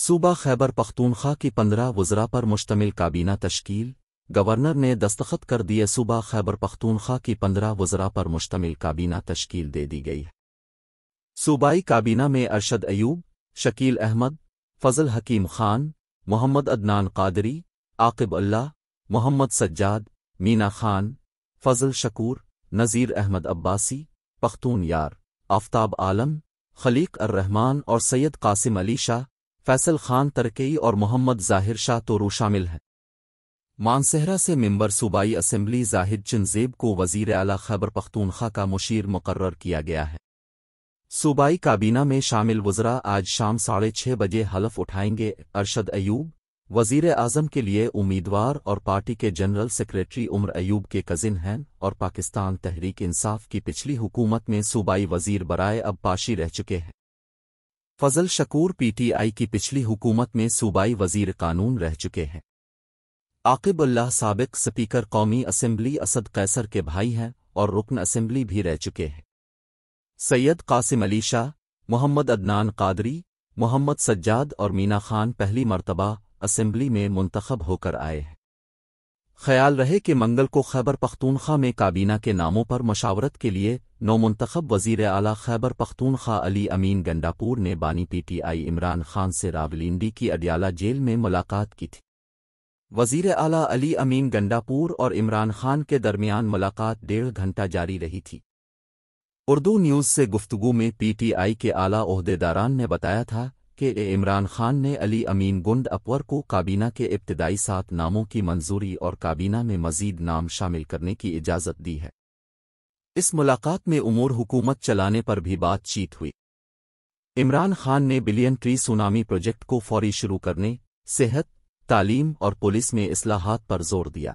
सूबा खैबर पख्तूनख्वा की पंद्रह वजरा पर मुश्तमिल काबीना तश्कील गवर्नर ने दस्तखत कर दिए सूबा खैबर पख्तूनख्वा की पंद्रह वजरा पर मुश्तमिल काबीना तश्कील दे दी गई है सूबाई काबीना में अरशद अयूब शकील अहमद फजल हकीम खान मोहम्मद अदनान कादरी आकिब अल्लाह मोहम्मद सज्जाद मीना खान फजल शकूर नज़ीर अहमद अब्बासी पख्तून यार आफ्ताब आलम खलीक अर्रहमान और सैयद कासिम अली शाह फैसल खान तरकई और मोहम्मद जाहिर शाह तोरू शामिल हैं मानसहरा से मेंबर सूबाई असम्बली जाहिद चिनजेब को वजीर अला खैबर पख्तूनखा का मुशीर मुकर्र किया गया है सूबाई काबीना में शामिल वजरा आज शाम साढ़े छः बजे हलफ उठाएंगे अरशद अयूब वजीर आजम के लिए उम्मीदवार और पार्टी के जनरल सेक्रेटरी उमर अयूब के कजिन हैं और पाकिस्तान तहरीक इंसाफ की पिछली हुकूमत में सूबाई वजीर बराए अब पाशी रह चुके हैं फजल शकूर पीटीआई की पिछली हुकूमत में सूबाई वजीर कानून रह चुके हैं आकिबुल्लाह सबक स्पीकर कौमी असम्बली असद कैसर के भाई हैं और रुकन असम्बली भी रह चुके हैं सैयद कासिम अली शाह मोहम्मद अदनान कादरी मोहम्मद सज्जाद और मीना खान पहली मरतबा असम्बली में मुंतखब होकर आए हैं ख्याल रहे कि मंगल को खैबर पख्तूनख्वा में काबीना के नामों पर मशावरत के लिए नौ मुंतखब वजीर अला खैबर पख्तूनख्वा अली अमीन गंडापुर ने बानी पीटीआई इमरान खान से रावलिंडी की अडियाला जेल में मुलाकात की थी वजीर अला अली अमीन गंडापुर और इमरान खान के दरमियान मुलाकात डेढ़ घंटा जारी रही थी उर्दू न्यूज़ से गुफ्तगु में पीटीआई के आला अहदेदारान ने बताया था कि इमरान खान ने अली अमीन गुंड अपवर को काबीना के इब्तदाई सात नामों की मंजूरी और काबीना में मजीद नाम शामिल करने की इजाज़त दी है इस मुलाकात में उमूर हुकूमत चलाने पर भी बातचीत हुई इमरान खान ने बिलियन ट्री सुनामी प्रोजेक्ट को फौरी शुरू करने सेहत तालीम और पुलिस में असलाहत पर जोर दिया